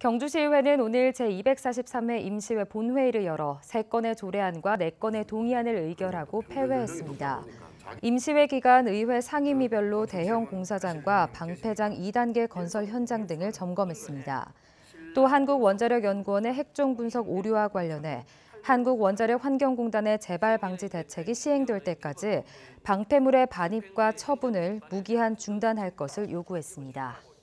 경주시의회는 오늘 제243회 임시회 본회의를 열어 3건의 조례안과 4건의 동의안을 의결하고 폐회했습니다. 임시회 기간 의회 상임위별로 대형 공사장과 방패장 2단계 건설 현장 등을 점검했습니다. 또 한국원자력연구원의 핵종 분석 오류와 관련해 한국원자력환경공단의 재발 방지 대책이 시행될 때까지 방패물의 반입과 처분을 무기한 중단할 것을 요구했습니다.